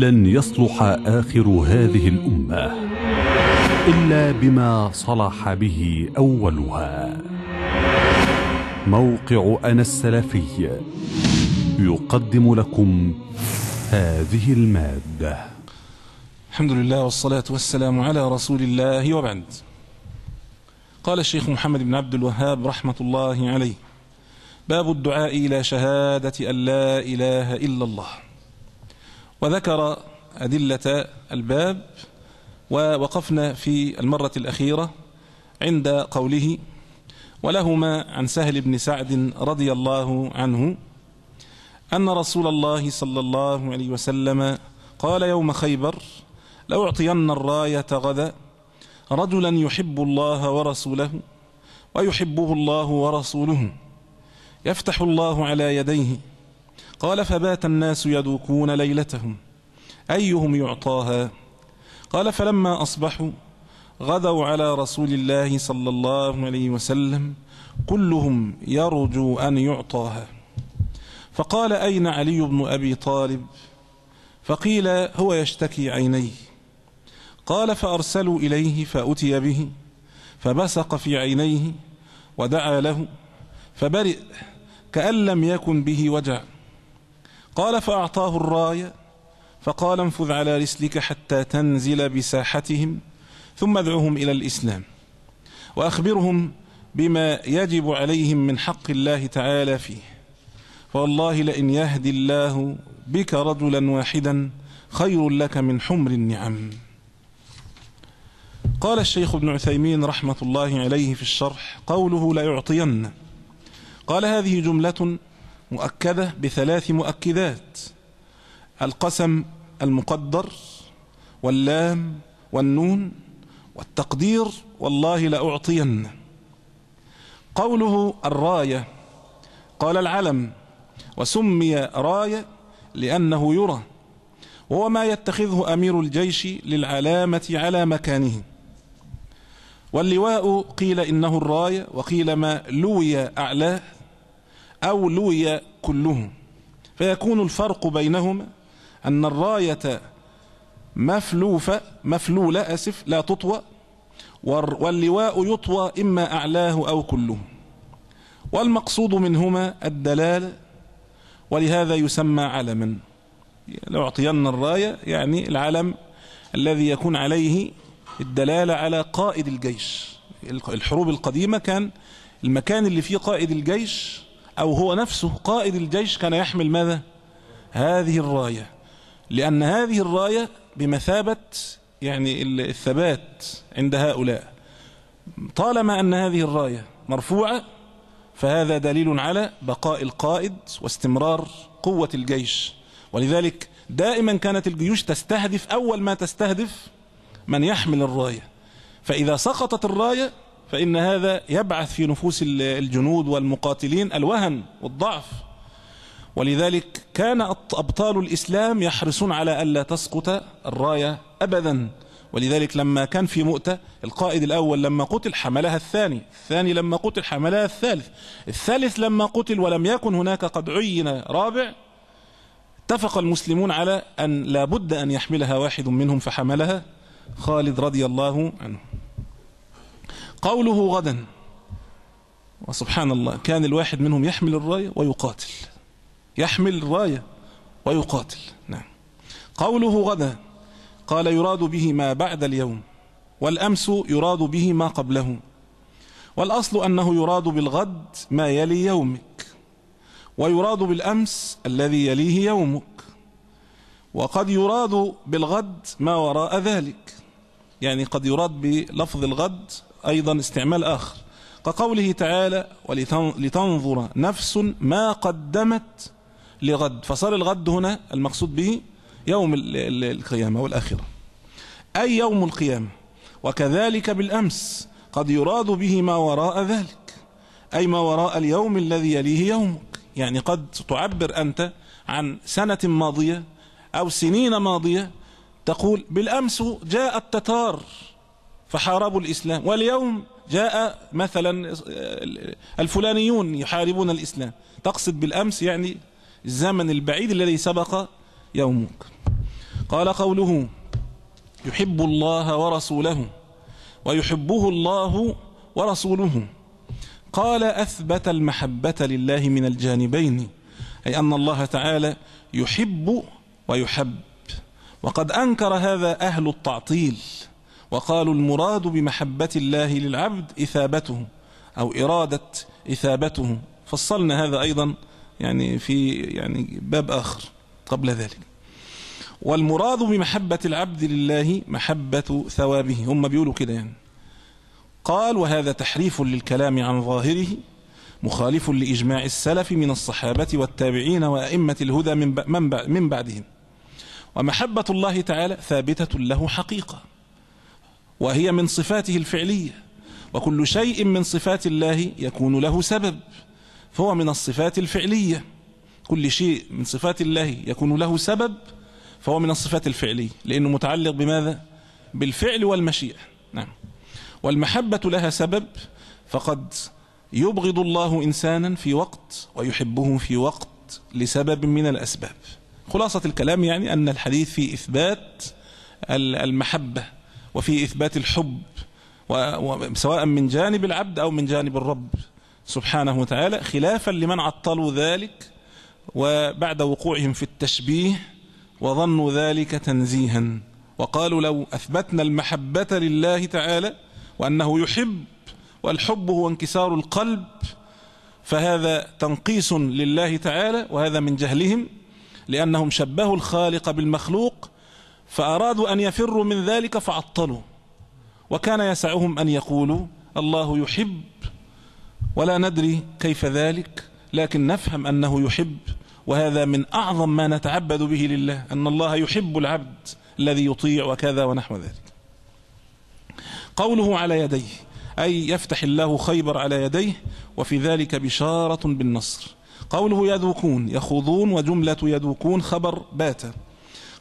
لن يصلح آخر هذه الأمة إلا بما صلح به أولها موقع أنا السلفي يقدم لكم هذه المادة الحمد لله والصلاة والسلام على رسول الله وبعد قال الشيخ محمد بن عبد الوهاب رحمة الله عليه باب الدعاء إلى شهادة أن لا إله إلا الله وذكر أدلة الباب ووقفنا في المرة الأخيرة عند قوله ولهما عن سهل بن سعد رضي الله عنه أن رسول الله صلى الله عليه وسلم قال يوم خيبر لأعطين الراية غدا رجلا يحب الله ورسوله ويحبه الله ورسوله يفتح الله على يديه قال فبات الناس يذوقون ليلتهم أيهم يعطاها قال فلما أصبحوا غدوا على رسول الله صلى الله عليه وسلم كلهم يرجو أن يعطاها فقال أين علي بن أبي طالب فقيل هو يشتكي عينيه قال فأرسلوا إليه فأتي به فبسق في عينيه ودعا له فبرئ كأن لم يكن به وجع قال فأعطاه الراية فقال انفذ على رسلك حتى تنزل بساحتهم ثم ادعهم إلى الإسلام وأخبرهم بما يجب عليهم من حق الله تعالى فيه فوالله لئن يهدي الله بك رجلا واحدا خير لك من حمر النعم قال الشيخ ابن عثيمين رحمة الله عليه في الشرح قوله لا يعطين قال هذه جملة مؤكدة بثلاث مؤكدات القسم المقدر واللام والنون والتقدير والله لأعطين قوله الراية قال العلم وسمي راية لأنه يرى وهو ما يتخذه أمير الجيش للعلامة على مكانه واللواء قيل إنه الراية وقيل ما لوي أعلاه أو لوي كلهم فيكون الفرق بينهما أن الراية مفلوفة مفلولة أسف لا تطوى واللواء يطوى إما أعلاه أو كله والمقصود منهما الدلال ولهذا يسمى علما لو أعطينا الراية يعني العلم الذي يكون عليه الدلالة على قائد الجيش الحروب القديمة كان المكان اللي فيه قائد الجيش أو هو نفسه قائد الجيش كان يحمل ماذا هذه الراية لأن هذه الراية بمثابة يعني الثبات عند هؤلاء طالما أن هذه الراية مرفوعة فهذا دليل على بقاء القائد واستمرار قوة الجيش ولذلك دائما كانت الجيوش تستهدف أول ما تستهدف من يحمل الراية فإذا سقطت الراية فإن هذا يبعث في نفوس الجنود والمقاتلين الوهن والضعف ولذلك كان أبطال الإسلام يحرصون على ألا تسقط الراية أبدا ولذلك لما كان في مؤتة القائد الأول لما قتل حملها الثاني الثاني لما قتل حملها الثالث الثالث لما قتل ولم يكن هناك قد عين رابع اتفق المسلمون على أن لابد أن يحملها واحد منهم فحملها خالد رضي الله عنه قوله غدا وسبحان الله كان الواحد منهم يحمل الراية ويقاتل يحمل الراية ويقاتل نعم قوله غدا قال يراد به ما بعد اليوم والأمس يراد به ما قبله والأصل أنه يراد بالغد ما يلي يومك ويراد بالأمس الذي يليه يومك وقد يراد بالغد ما وراء ذلك يعني قد يراد بلفظ الغد أيضا استعمال آخر كقوله تعالى ولتنظر نفس ما قدمت لغد فصار الغد هنا المقصود به يوم القيامة والآخرة أي يوم القيامة وكذلك بالأمس قد يراد به ما وراء ذلك أي ما وراء اليوم الذي يليه يومك يعني قد تعبر أنت عن سنة ماضية أو سنين ماضية تقول بالأمس جاء التتار فحاربوا الإسلام واليوم جاء مثلا آه، الفلانيون يحاربون الإسلام تقصد بالأمس يعني الزمن البعيد الذي سبق يومك قال قوله يحب الله ورسوله ويحبه الله ورسوله قال أثبت المحبة لله من الجانبين أي أن الله تعالى يحب ويحب وقد أنكر هذا أهل التعطيل وقالوا المراد بمحبة الله للعبد إثابته أو إرادة إثابته فصلنا هذا أيضا يعني في يعني باب آخر قبل ذلك والمراد بمحبة العبد لله محبة ثوابه هم بيقولوا كده يعني قال وهذا تحريف للكلام عن ظاهره مخالف لإجماع السلف من الصحابة والتابعين وأئمة الهدى من من بعدهم ومحبة الله تعالى ثابتة له حقيقة وهي من صفاته الفعلية وكل شيء من صفات الله يكون له سبب فهو من الصفات الفعلية كل شيء من صفات الله يكون له سبب فهو من الصفات الفعلية لأنه متعلق بماذا؟ بالفعل والمشيئة نعم والمحبة لها سبب فقد يبغض الله إنسانا في وقت ويحبه في وقت لسبب من الأسباب خلاصة الكلام يعني أن الحديث في إثبات المحبة وفي إثبات الحب سواء من جانب العبد أو من جانب الرب سبحانه وتعالى خلافا لمن عطلوا ذلك وبعد وقوعهم في التشبيه وظنوا ذلك تنزيها وقالوا لو أثبتنا المحبة لله تعالى وأنه يحب والحب هو انكسار القلب فهذا تنقيص لله تعالى وهذا من جهلهم لأنهم شبهوا الخالق بالمخلوق فأرادوا أن يفروا من ذلك فعطلوا وكان يسعهم أن يقولوا الله يحب ولا ندري كيف ذلك لكن نفهم أنه يحب وهذا من أعظم ما نتعبد به لله أن الله يحب العبد الذي يطيع وكذا ونحو ذلك قوله على يديه أي يفتح الله خيبر على يديه وفي ذلك بشارة بالنصر قوله يذوقون يخوضون وجملة يذوقون خبر باتا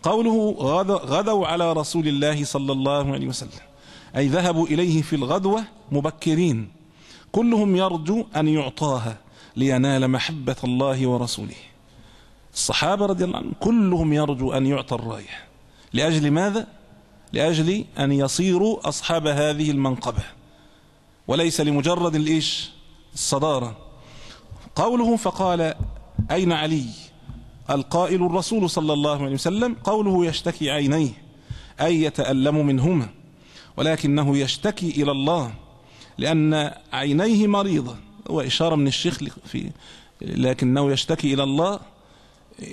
قوله غدوا على رسول الله صلى الله عليه وسلم أي ذهبوا إليه في الغدوة مبكرين كلهم يرجو أن يعطاها لينال محبة الله ورسوله الصحابة رضي الله عنهم كلهم يرجو أن يعطى الراية لأجل ماذا؟ لأجل أن يصيروا أصحاب هذه المنقبة وليس لمجرد الإيش؟ الصدارة قوله فقال أين علي؟ القائل الرسول صلى الله عليه وسلم قوله يشتكي عينيه أي يتألم منهما ولكنه يشتكي إلى الله لأن عينيه مريضة هو إشارة من الشيخ في لكنه يشتكي إلى الله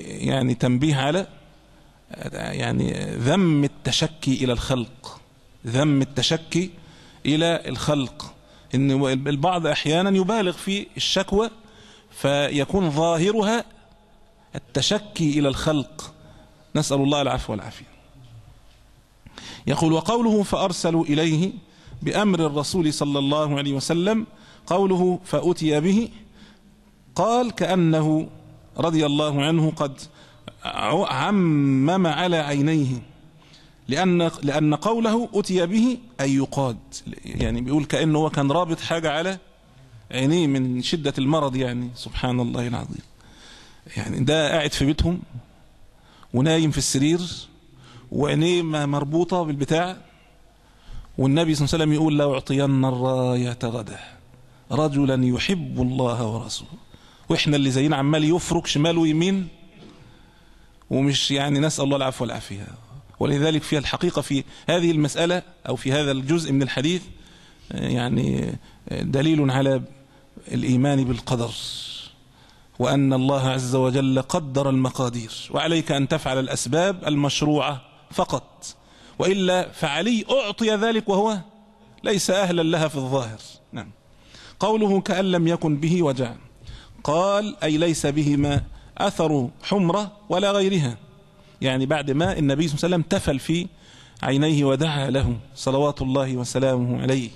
يعني تنبيه على يعني ذم التشكي إلى الخلق ذم التشكي إلى الخلق إن البعض أحيانا يبالغ في الشكوى فيكون ظاهرها التشكي إلى الخلق نسأل الله العفو والعافية يقول وقوله فأرسلوا إليه بأمر الرسول صلى الله عليه وسلم قوله فأتي به قال كأنه رضي الله عنه قد عمم على عينيه لأن لأن قوله أتي به أي يقاد يعني بيقول كأنه هو كان رابط حاجة على عينيه من شدة المرض يعني سبحان الله العظيم يعني ده قاعد في بيتهم ونايم في السرير وعينيه مربوطة بالبتاع والنبي صلى الله عليه وسلم يقول لأعطين الراية غدا رجلا يحب الله ورسوله واحنا اللي زينا عمال يفرك شمال ويمين ومش يعني نسأل الله العفو والعافية ولذلك في الحقيقة في هذه المسألة أو في هذا الجزء من الحديث يعني دليل على الإيمان بالقدر وأن الله عز وجل قدر المقادير وعليك أن تفعل الأسباب المشروعة فقط وإلا فعلي أعطي ذلك وهو ليس أهلا لها في الظاهر نعم قوله كأن لم يكن به وجع قال أي ليس بهما أثر حمرة ولا غيرها يعني بعد ما النبي صلى الله عليه وسلم تفل في عينيه ودعا له صلوات الله وسلامه عليه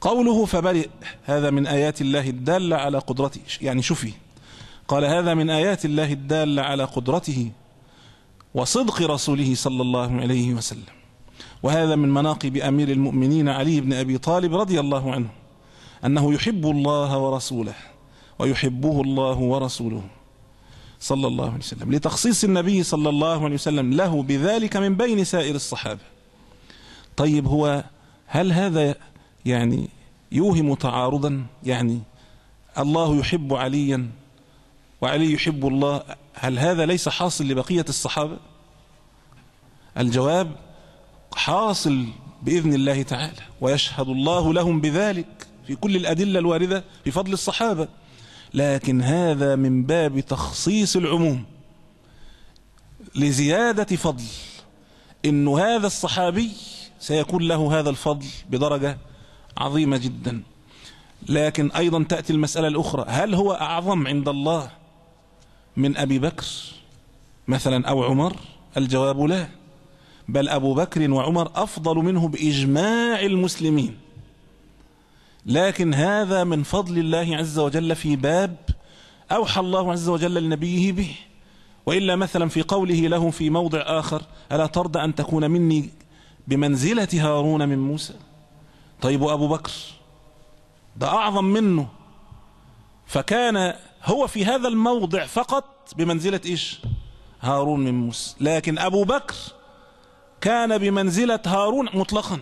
قوله فبرئ هذا من آيات الله الدالة على قدرته يعني شوفي قال هذا من آيات الله الدالة على قدرته وصدق رسوله صلى الله عليه وسلم وهذا من مناقب أمير المؤمنين علي بن أبي طالب رضي الله عنه أنه يحب الله ورسوله ويحبه الله ورسوله صلى الله عليه وسلم لتخصيص النبي صلى الله عليه وسلم له بذلك من بين سائر الصحابة طيب هو هل هذا يعني يوهم تعارضا يعني الله يحب عليا وعلي يحب الله هل هذا ليس حاصل لبقية الصحابة الجواب حاصل بإذن الله تعالى ويشهد الله لهم بذلك في كل الأدلة الواردة في فضل الصحابة لكن هذا من باب تخصيص العموم لزيادة فضل إن هذا الصحابي سيكون له هذا الفضل بدرجة عظيمة جدا لكن أيضا تأتي المسألة الأخرى هل هو أعظم عند الله من أبي بكر مثلا أو عمر الجواب لا بل أبو بكر وعمر أفضل منه بإجماع المسلمين لكن هذا من فضل الله عز وجل في باب أوحى الله عز وجل لنبيه به وإلا مثلا في قوله له في موضع آخر ألا ترضى أن تكون مني بمنزلة هارون من موسى طيب وأبو بكر ده أعظم منه فكان هو في هذا الموضع فقط بمنزلة إيش هارون من موسى لكن أبو بكر كان بمنزلة هارون مطلقا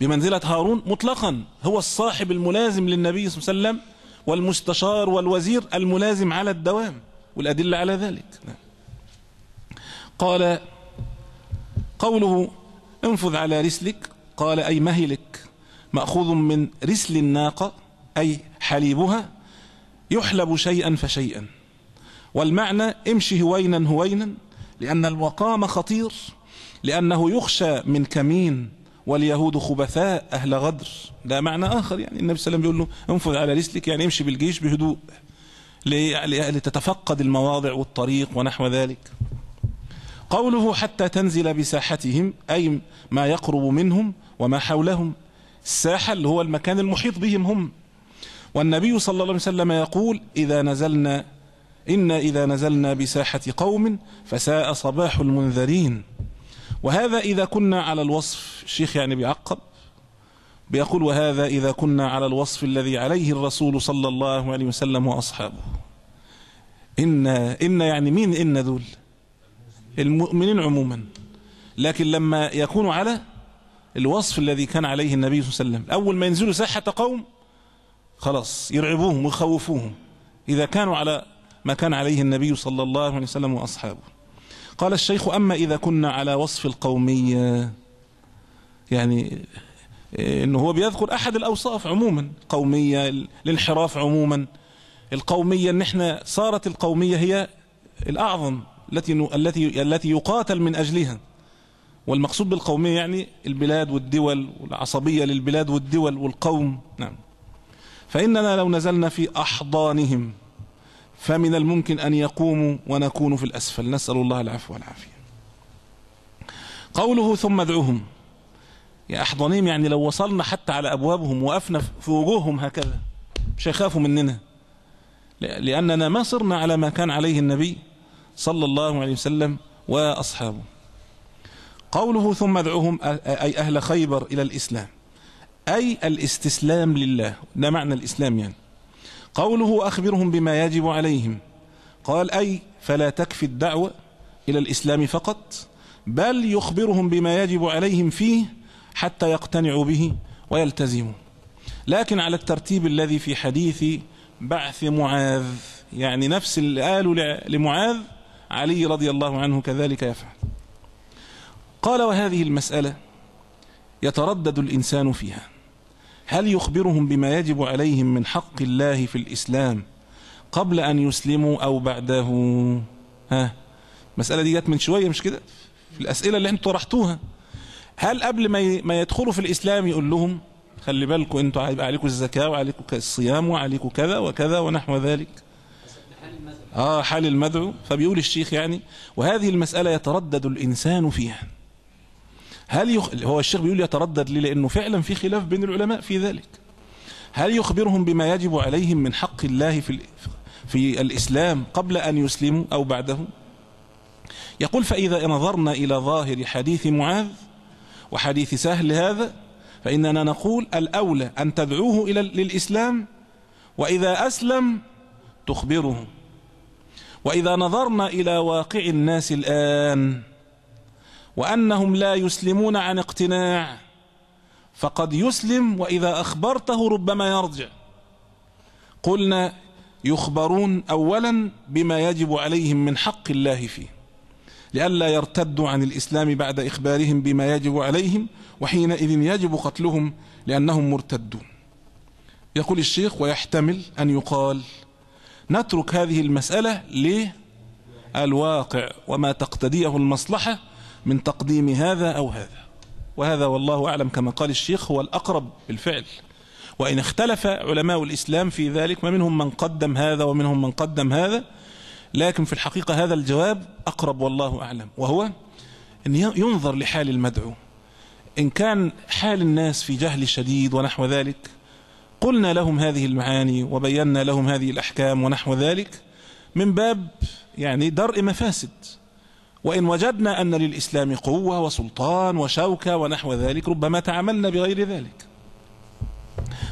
بمنزلة هارون مطلقا هو الصاحب الملازم للنبي صلى الله عليه وسلم والمستشار والوزير الملازم على الدوام والأدلة على ذلك قال قوله انفذ على رسلك قال أي مهلك مأخوذ من رسل الناقة أي حليبها يحلب شيئا فشيئا والمعنى امشي هوينا هوينا لأن المقام خطير لأنه يخشى من كمين واليهود خبثاء أهل غدر ده معنى آخر يعني النبي صلى الله عليه وسلم بيقول له انفذ على رسلك يعني امشي بالجيش بهدوء لتتفقد المواضع والطريق ونحو ذلك قوله حتى تنزل بساحتهم أي ما يقرب منهم وما حولهم الساحة اللي هو المكان المحيط بهم هم والنبي صلى الله عليه وسلم يقول إذا نزلنا إنا إذا نزلنا بساحة قوم فساء صباح المنذرين وهذا إذا كنا على الوصف الشيخ يعني بيعقب بيقول وهذا إذا كنا على الوصف الذي عليه الرسول صلى الله عليه وسلم وأصحابه إن إن يعني مين إن دول المؤمنين عموما لكن لما يكونوا على الوصف الذي كان عليه النبي صلى الله عليه وسلم أول ما ينزلوا ساحة قوم خلاص يرعبوهم ويخوفوهم إذا كانوا على ما كان عليه النبي صلى الله عليه وسلم وأصحابه قال الشيخ أما إذا كنا على وصف القومية يعني إنه هو بيذكر أحد الأوصاف عموما قومية الانحراف عموما القومية إن إحنا صارت القومية هي الأعظم التي التي التي يقاتل من أجلها والمقصود بالقومية يعني البلاد والدول والعصبية للبلاد والدول والقوم نعم فإننا لو نزلنا في أحضانهم فمن الممكن أن يقوموا ونكون في الأسفل نسأل الله العفو والعافية قوله ثم ادعوهم يا أحضانهم يعني لو وصلنا حتى على أبوابهم وقفنا في وجوههم هكذا مش هيخافوا مننا لأننا ما صرنا على ما كان عليه النبي صلى الله عليه وسلم وأصحابه قوله ثم ادعوهم أي أهل خيبر إلى الإسلام أي الاستسلام لله ده معنى الإسلام يعني قوله أخبرهم بما يجب عليهم قال أي فلا تكفي الدعوة إلى الإسلام فقط بل يخبرهم بما يجب عليهم فيه حتى يقتنعوا به ويلتزموا لكن على الترتيب الذي في حديث بعث معاذ يعني نفس اللي قالوا لمعاذ علي رضي الله عنه كذلك يفعل قال وهذه المسألة يتردد الإنسان فيها هل يخبرهم بما يجب عليهم من حق الله في الإسلام قبل أن يسلموا أو بعده ها المسألة دي جت من شوية مش كده في الأسئلة اللي انتوا طرحتوها هل قبل ما ما يدخلوا في الإسلام يقول لهم خلي بالكم انتوا عليكم الزكاة وعليكم الصيام وعليكم كذا وكذا ونحو ذلك آه حال المدعو فبيقول الشيخ يعني وهذه المسألة يتردد الإنسان فيها هل يخ... هو الشيخ بيقول يتردد ليه لأنه فعلا في خلاف بين العلماء في ذلك هل يخبرهم بما يجب عليهم من حق الله في, ال... في الإسلام قبل أن يسلموا أو بعده يقول فإذا نظرنا إلى ظاهر حديث معاذ وحديث سهل هذا فإننا نقول الأولى أن تدعوه إلى للإسلام وإذا أسلم تخبره وإذا نظرنا إلى واقع الناس الآن وأنهم لا يسلمون عن اقتناع فقد يسلم وإذا أخبرته ربما يرجع قلنا يخبرون أولا بما يجب عليهم من حق الله فيه لئلا يرتدوا عن الإسلام بعد إخبارهم بما يجب عليهم وحينئذ يجب قتلهم لأنهم مرتدون يقول الشيخ ويحتمل أن يقال نترك هذه المسألة للواقع وما تقتديه المصلحة من تقديم هذا أو هذا وهذا والله أعلم كما قال الشيخ هو الأقرب بالفعل وإن اختلف علماء الإسلام في ذلك ما منهم من قدم هذا ومنهم من قدم هذا لكن في الحقيقة هذا الجواب أقرب والله أعلم وهو أن ينظر لحال المدعو إن كان حال الناس في جهل شديد ونحو ذلك قلنا لهم هذه المعاني وبينا لهم هذه الأحكام ونحو ذلك من باب يعني درء مفاسد وإن وجدنا أن للإسلام قوة وسلطان وشوكة ونحو ذلك ربما تعاملنا بغير ذلك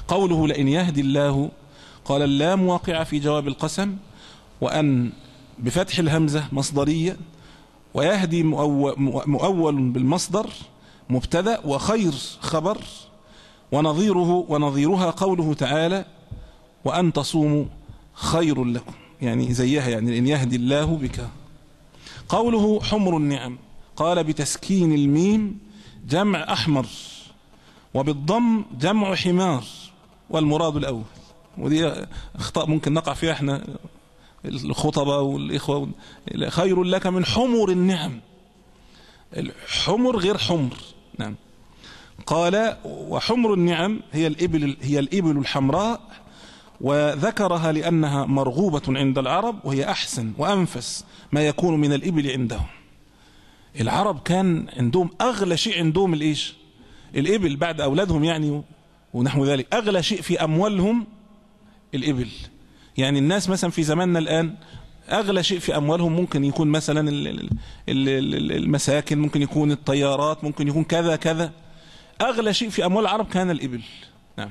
قوله لئن يهدي الله قال اللام واقعة في جواب القسم وأن بفتح الهمزة مصدرية ويهدي مؤول بالمصدر مبتدأ وخير خبر ونظيره ونظيرها قوله تعالى وأن تصوموا خير لكم يعني زيها يعني إن يهدي الله بك قوله حمر النعم قال بتسكين الميم جمع أحمر وبالضم جمع حمار والمراد الأول ودي أخطاء ممكن نقع فيها احنا الخطبة والإخوة خير لك من حمر النعم الحمر غير حمر نعم قال وحمر النعم هي الإبل هي الإبل الحمراء وذكرها لأنها مرغوبة عند العرب وهي أحسن وأنفس ما يكون من الإبل عندهم العرب كان عندهم أغلى شيء عندهم الإيش الإبل بعد أولادهم يعني ونحو ذلك أغلى شيء في أموالهم الإبل يعني الناس مثلا في زماننا الآن أغلى شيء في أموالهم ممكن يكون مثلا المساكن ممكن يكون الطيارات ممكن يكون كذا كذا أغلى شيء في أموال العرب كان الإبل نعم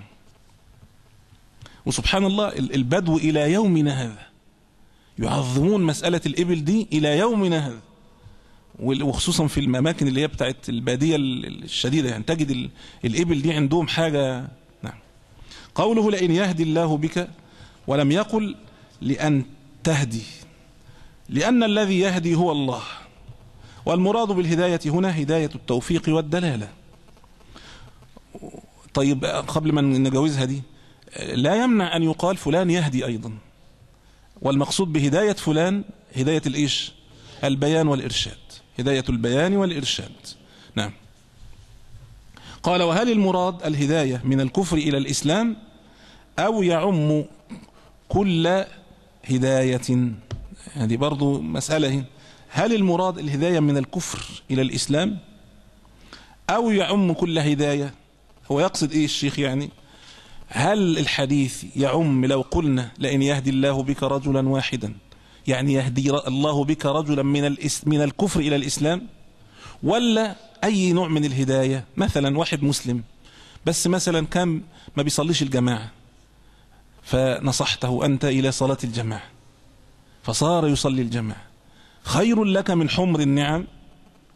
وسبحان الله البدو إلى يومنا هذا يعظمون مسألة الإبل دي إلى يومنا هذا وخصوصا في الأماكن اللي هي بتاعت البادية الشديدة يعني تجد الإبل دي عندهم حاجة نعم قوله لئن يهدي الله بك ولم يقل لأن تهدي لأن الذي يهدي هو الله والمراد بالهداية هنا هداية التوفيق والدلالة طيب قبل ما نجاوزها دي لا يمنع أن يقال فلان يهدي أيضا والمقصود بهداية فلان هداية الإيش البيان والإرشاد هداية البيان والإرشاد نعم قال وهل المراد الهداية من الكفر إلى الإسلام أو يعم كل هداية هذه برضو مسألة هنا هل المراد الهداية من الكفر إلى الإسلام أو يعم كل هداية هو يقصد إيه الشيخ يعني هل الحديث يعم لو قلنا لئن يهدي الله بك رجلا واحدا يعني يهدي الله بك رجلا من من الكفر إلى الإسلام ولا أي نوع من الهداية مثلا واحد مسلم بس مثلا كان ما بيصليش الجماعة فنصحته أنت إلى صلاة الجماعة فصار يصلي الجماعة خير لك من حمر النعم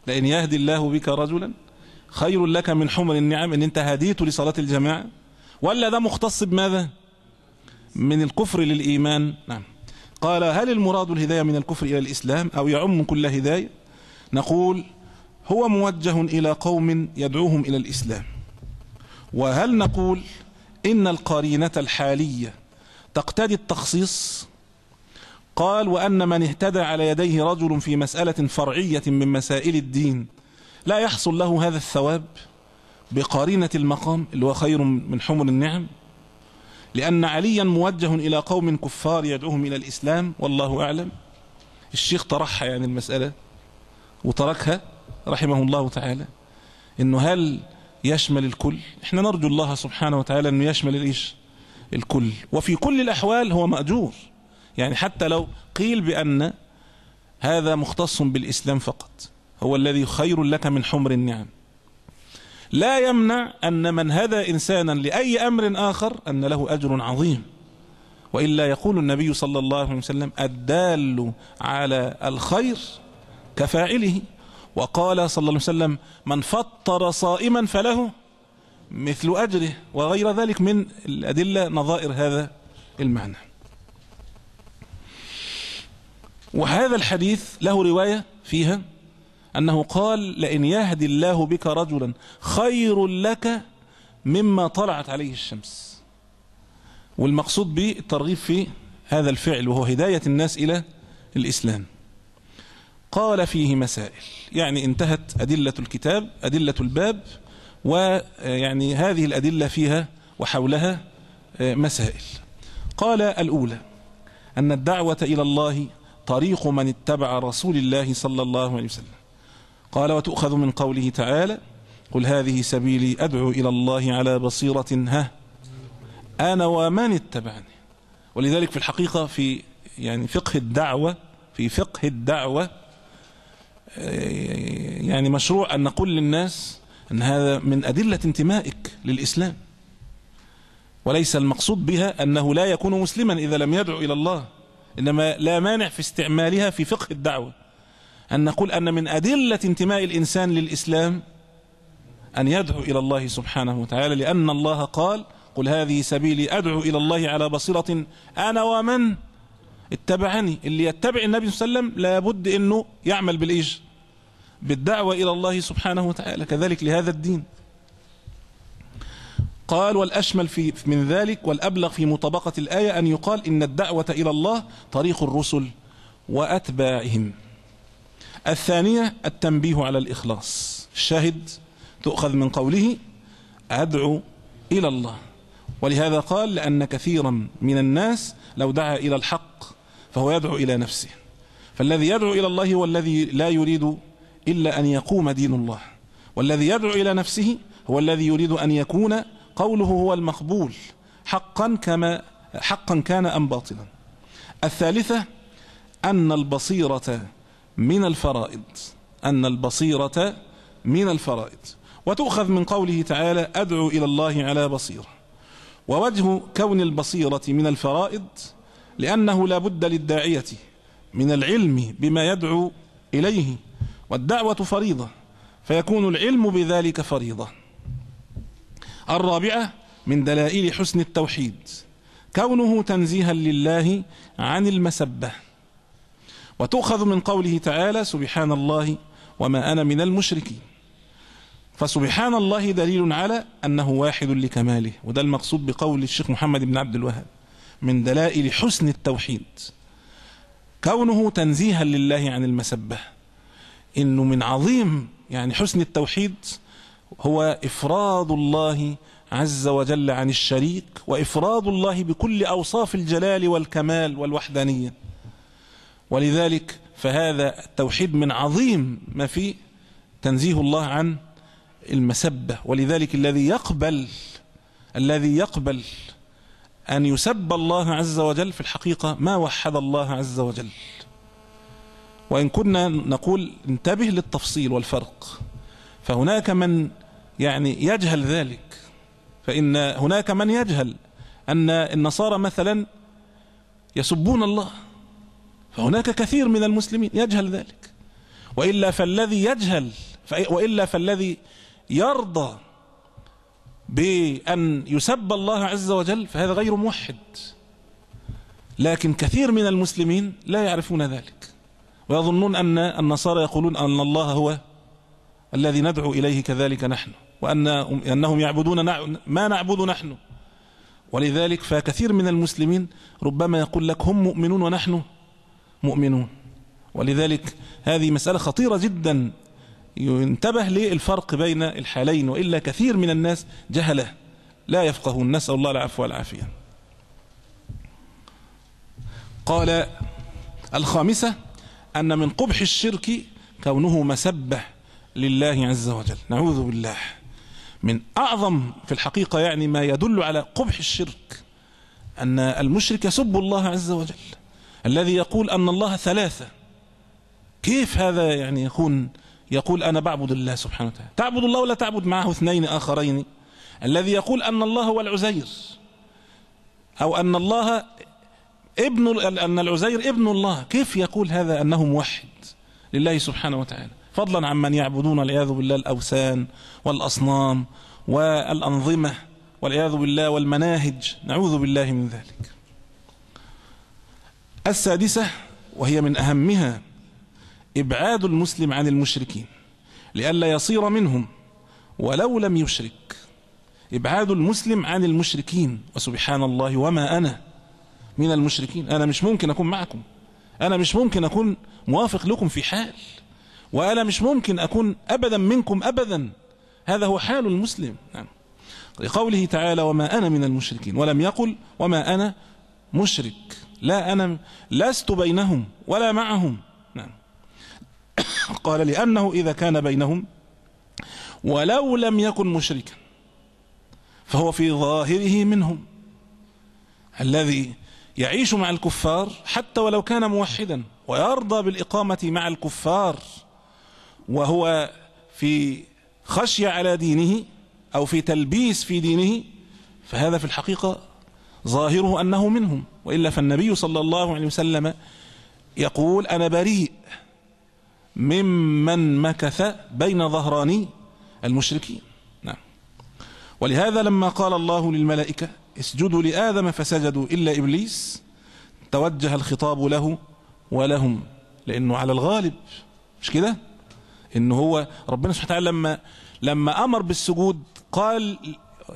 لأن يهدي الله بك رجلا خير لك من حمر النعم أن أنت هديت لصلاة الجماعة ولا ده مختص بماذا من الكفر للإيمان نعم قال هل المراد الهداية من الكفر إلى الإسلام أو يعم كل هداية نقول هو موجه إلى قوم يدعوهم إلى الإسلام وهل نقول إن القرينة الحالية تقتدي التخصيص قال وأن من اهتدى على يديه رجل في مسألة فرعية من مسائل الدين لا يحصل له هذا الثواب بقارنة المقام اللي هو خير من حمر النعم لأن عليا موجه إلى قوم كفار يدعوهم إلى الإسلام والله أعلم الشيخ طرحها يعني المسألة وتركها رحمه الله تعالى إنه هل يشمل الكل احنا نرجو الله سبحانه وتعالى أنه يشمل الإيش الكل وفي كل الأحوال هو مأجور يعني حتى لو قيل بأن هذا مختص بالإسلام فقط هو الذي خير لك من حمر النعم لا يمنع أن من هدى إنسانا لأي أمر آخر أن له أجر عظيم وإلا يقول النبي صلى الله عليه وسلم الدال على الخير كفاعله وقال صلى الله عليه وسلم من فطر صائما فله مثل أجره وغير ذلك من الأدلة نظائر هذا المعنى وهذا الحديث له رواية فيها أنه قال لئن يهدي الله بك رجلا خير لك مما طلعت عليه الشمس والمقصود به الترغيب في هذا الفعل وهو هداية الناس إلى الإسلام قال فيه مسائل يعني انتهت أدلة الكتاب أدلة الباب ويعني هذه الأدلة فيها وحولها آه، مسائل قال الأولى أن الدعوة إلى الله طريق من اتبع رسول الله صلى الله عليه وسلم قال وتؤخذ من قوله تعالى قل هذه سبيلي أدعو إلى الله على بصيرة ها أنا ومن اتبعني ولذلك في الحقيقة في يعني فقه الدعوة في فقه الدعوة آه، يعني مشروع أن نقول للناس أن هذا من أدلة انتمائك للإسلام وليس المقصود بها أنه لا يكون مسلما إذا لم يدعو إلى الله إنما لا مانع في استعمالها في فقه الدعوة أن نقول أن من أدلة انتماء الإنسان للإسلام أن يدعو إلى الله سبحانه وتعالى لأن الله قال قل هذه سبيلي أدعو إلى الله على بصيرة أنا ومن اتبعني اللي يتبع النبي صلى الله عليه وسلم لابد أنه يعمل بالإيش بالدعوة إلى الله سبحانه وتعالى كذلك لهذا الدين قال والأشمل في من ذلك والأبلغ في مطابقة الآية أن يقال إن الدعوة إلى الله طريق الرسل وأتباعهم الثانية التنبيه على الإخلاص الشاهد تؤخذ من قوله أدعو إلى الله ولهذا قال لأن كثيرا من الناس لو دعا إلى الحق فهو يدعو إلى نفسه فالذي يدعو إلى الله هو الذي لا يريد إلا أن يقوم دين الله والذي يدعو إلى نفسه هو الذي يريد أن يكون قوله هو المقبول حقا كما حقا كان أم باطلا الثالثة أن البصيرة من الفرائض أن البصيرة من الفرائض وتؤخذ من قوله تعالى أدعو إلى الله على بصيرة ووجه كون البصيرة من الفرائض لأنه لا بد للداعية من العلم بما يدعو إليه والدعوة فريضة فيكون العلم بذلك فريضة الرابعة من دلائل حسن التوحيد كونه تنزيها لله عن المسبه وتؤخذ من قوله تعالى سبحان الله وما أنا من المشركين فسبحان الله دليل على أنه واحد لكماله وده المقصود بقول الشيخ محمد بن عبد الوهاب من دلائل حسن التوحيد كونه تنزيها لله عن المسبة إنه من عظيم يعني حسن التوحيد هو إفراد الله عز وجل عن الشريك وإفراد الله بكل أوصاف الجلال والكمال والوحدانية ولذلك فهذا التوحيد من عظيم ما فيه تنزيه الله عن المسبة ولذلك الذي يقبل الذي يقبل أن يسب الله عز وجل في الحقيقة ما وحد الله عز وجل وإن كنا نقول انتبه للتفصيل والفرق فهناك من يعني يجهل ذلك فإن هناك من يجهل أن النصارى مثلا يسبون الله فهناك كثير من المسلمين يجهل ذلك وإلا فالذي يجهل وإلا فالذي يرضى بأن يسب الله عز وجل فهذا غير موحد لكن كثير من المسلمين لا يعرفون ذلك ويظنون أن النصارى يقولون أن الله هو الذي ندعو إليه كذلك نحن وأن أنهم يعبدون ما نعبد نحن ولذلك فكثير من المسلمين ربما يقول لك هم مؤمنون ونحن مؤمنون ولذلك هذه مسألة خطيرة جدا ينتبه للفرق بين الحالين وإلا كثير من الناس جهله لا يفقهون نسأل الله العفو والعافية قال الخامسة أن من قبح الشرك كونه مسبة لله عز وجل نعوذ بالله من أعظم في الحقيقة يعني ما يدل على قبح الشرك أن المشرك يسب الله عز وجل الذي يقول أن الله ثلاثة كيف هذا يعني يكون يقول أنا بعبد الله سبحانه وتعالى تعبد الله ولا تعبد معه اثنين آخرين الذي يقول أن الله هو العزير أو أن الله ابن أن العزير ابن الله كيف يقول هذا أنه موحد لله سبحانه وتعالى فضلا عمن يعبدون والعياذ بالله الأوثان والأصنام والأنظمة والعياذ بالله والمناهج نعوذ بالله من ذلك السادسة وهي من أهمها إبعاد المسلم عن المشركين لئلا يصير منهم ولو لم يشرك إبعاد المسلم عن المشركين وسبحان الله وما أنا من المشركين أنا مش ممكن أكون معكم أنا مش ممكن أكون موافق لكم في حال وأنا مش ممكن أكون أبدا منكم أبدا هذا هو حال المسلم نعم لقوله تعالى وما أنا من المشركين ولم يقل وما أنا مشرك لا أنا لست بينهم ولا معهم نعم قال لأنه إذا كان بينهم ولو لم يكن مشركا فهو في ظاهره منهم الذي يعيش مع الكفار حتى ولو كان موحدا ويرضى بالإقامة مع الكفار وهو في خشية على دينه أو في تلبيس في دينه فهذا في الحقيقة ظاهره أنه منهم وإلا فالنبي صلى الله عليه وسلم يقول أنا بريء ممن مكث بين ظهراني المشركين نعم ولهذا لما قال الله للملائكة اسجدوا لآدم فسجدوا إلا إبليس توجه الخطاب له ولهم لأنه على الغالب مش كده إن هو ربنا سبحانه وتعالى لما لما أمر بالسجود قال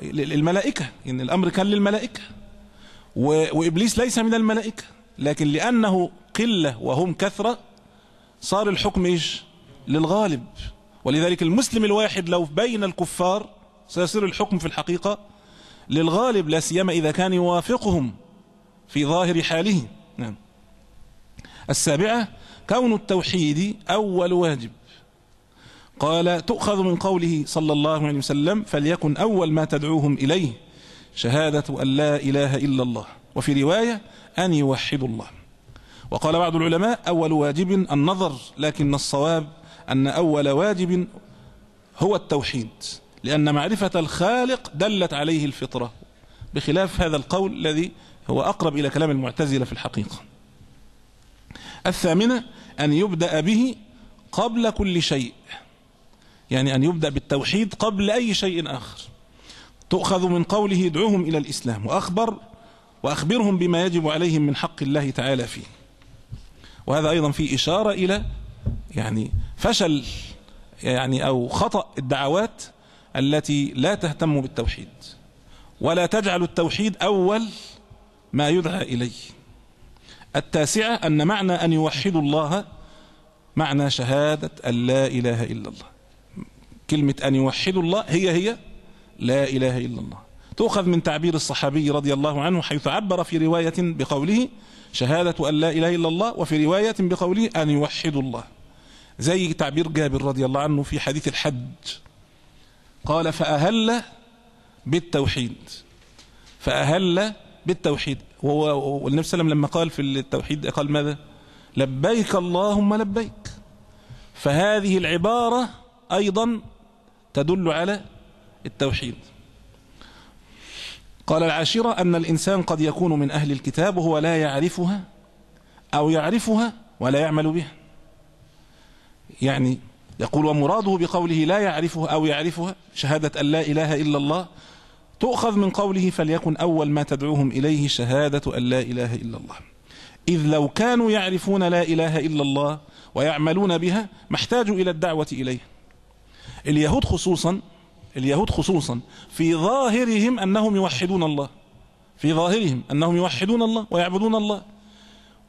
للملائكة إن الأمر كان للملائكة وإبليس ليس من الملائكة لكن لأنه قلة وهم كثرة صار الحكم إيش للغالب ولذلك المسلم الواحد لو بين الكفار سيصير الحكم في الحقيقة للغالب لا سيما إذا كان يوافقهم في ظاهر حاله نعم السابعة كون التوحيد أول واجب قال تؤخذ من قوله صلى الله عليه وسلم فليكن أول ما تدعوهم إليه شهادة أن لا إله إلا الله وفي رواية أن يوحدوا الله وقال بعض العلماء أول واجب النظر لكن الصواب أن أول واجب هو التوحيد لأن معرفة الخالق دلت عليه الفطرة بخلاف هذا القول الذي هو أقرب إلى كلام المعتزلة في الحقيقة الثامنة أن يبدأ به قبل كل شيء يعني أن يبدأ بالتوحيد قبل أي شيء آخر تؤخذ من قوله ادعوهم إلى الإسلام وأخبر وأخبرهم بما يجب عليهم من حق الله تعالى فيه وهذا أيضا فيه إشارة إلى يعني فشل يعني أو خطأ الدعوات التي لا تهتم بالتوحيد ولا تجعل التوحيد أول ما يدعى إليه التاسعة أن معنى أن يوحدوا الله معنى شهادة أن لا إله إلا الله كلمة أن يوحدوا الله هي هي لا إله إلا الله تؤخذ من تعبير الصحابي رضي الله عنه حيث عبر في رواية بقوله شهادة أن لا إله إلا الله وفي رواية بقوله أن يوحدوا الله زي تعبير جابر رضي الله عنه في حديث الحج قال فأهل بالتوحيد فأهل بالتوحيد وهو والنبي صلى الله عليه وسلم لما قال في التوحيد قال ماذا لبيك اللهم لبيك فهذه العبارة أيضا تدل على التوحيد قال العاشرة أن الإنسان قد يكون من أهل الكتاب وهو لا يعرفها أو يعرفها ولا يعمل بها يعني يقول ومراده بقوله لا يعرفها أو يعرفها شهادة أن لا إله إلا الله تؤخذ من قوله فليكن أول ما تدعوهم إليه شهادة أن لا إله إلا الله إذ لو كانوا يعرفون لا إله إلا الله ويعملون بها ما احتاجوا إلى الدعوة إليه اليهود خصوصا اليهود خصوصا في ظاهرهم أنهم يوحدون الله في ظاهرهم أنهم يوحدون الله ويعبدون الله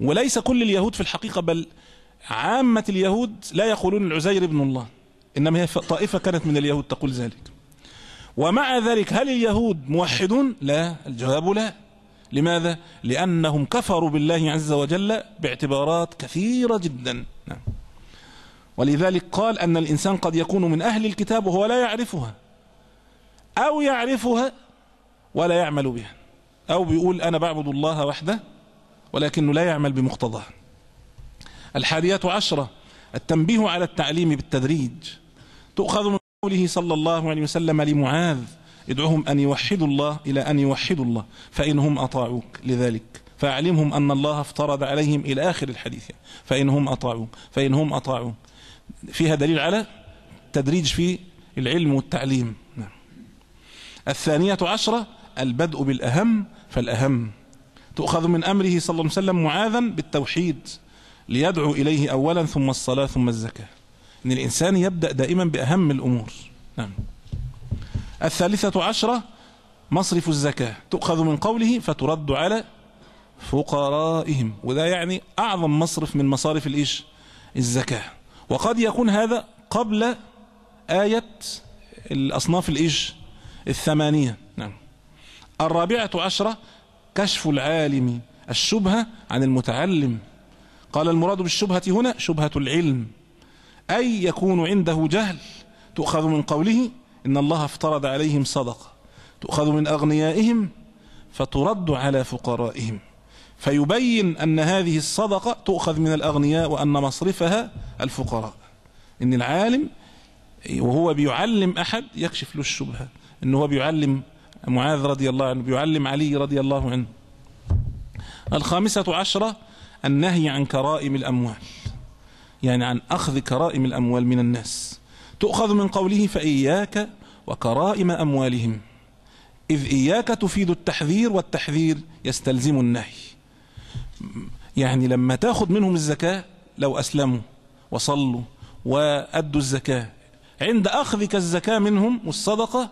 وليس كل اليهود في الحقيقة بل عامة اليهود لا يقولون العزير ابن الله إنما هي طائفة كانت من اليهود تقول ذلك ومع ذلك هل اليهود موحدون لا الجواب لا لماذا لأنهم كفروا بالله عز وجل باعتبارات كثيرة جدا نعم. ولذلك قال أن الإنسان قد يكون من أهل الكتاب وهو لا يعرفها أو يعرفها ولا يعمل بها أو بيقول أنا بعبد الله وحده ولكنه لا يعمل بمقتضاه الحادية عشرة التنبيه على التعليم بالتدريج تؤخذ من قوله صلى الله عليه وسلم لمعاذ ادعهم أن يوحدوا الله إلى أن يوحدوا الله فإنهم أطاعوك لذلك فأعلمهم أن الله افترض عليهم إلى آخر الحديث فإنهم أطاعوك فإنهم أطاعوك فيها دليل على تدريج في العلم والتعليم الثانية عشرة البدء بالأهم فالأهم تؤخذ من أمره صلى الله عليه وسلم معاذا بالتوحيد ليدعو إليه أولا ثم الصلاة ثم الزكاة أن الإنسان يبدأ دائما بأهم الأمور نعم الثالثة عشرة مصرف الزكاة تؤخذ من قوله فترد على فقرائهم وده يعني أعظم مصرف من مصارف الإيش الزكاة وقد يكون هذا قبل آية الأصناف الإيش الثمانية نعم الرابعة عشرة كشف العالم الشبهة عن المتعلم قال المراد بالشبهة هنا شبهة العلم أي يكون عنده جهل تؤخذ من قوله إن الله افترض عليهم صدقة تؤخذ من أغنيائهم فترد على فقرائهم فيبين أن هذه الصدقة تؤخذ من الأغنياء وأن مصرفها الفقراء إن العالم وهو بيعلم أحد يكشف له الشبهة أنه هو بيعلم معاذ رضي الله عنه بيعلم علي رضي الله عنه الخامسة عشرة النهي عن كرائم الأموال يعني عن أخذ كرائم الأموال من الناس تؤخذ من قوله فإياك وكرائم أموالهم إذ إياك تفيد التحذير والتحذير يستلزم النهي يعني لما تأخذ منهم الزكاة لو أسلموا وصلوا وأدوا الزكاة عند أخذك الزكاة منهم والصدقة